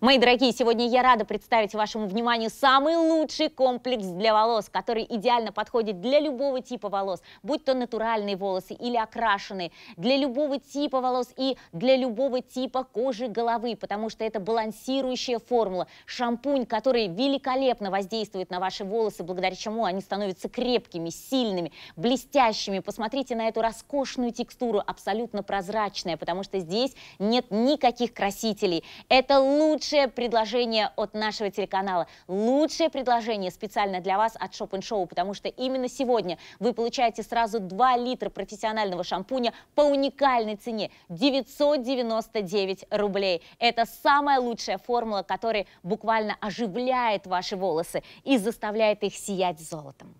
Мои дорогие, сегодня я рада представить вашему вниманию самый лучший комплекс для волос, который идеально подходит для любого типа волос, будь то натуральные волосы или окрашенные, для любого типа волос и для любого типа кожи головы, потому что это балансирующая формула, шампунь, который великолепно воздействует на ваши волосы, благодаря чему они становятся крепкими, сильными, блестящими. Посмотрите на эту роскошную текстуру, абсолютно прозрачная, потому что здесь нет никаких красителей. Это лучший лучшее предложение от нашего телеканала, лучшее предложение специально для вас от Shop Show, потому что именно сегодня вы получаете сразу 2 литра профессионального шампуня по уникальной цене 999 рублей. Это самая лучшая формула, которая буквально оживляет ваши волосы и заставляет их сиять золотом.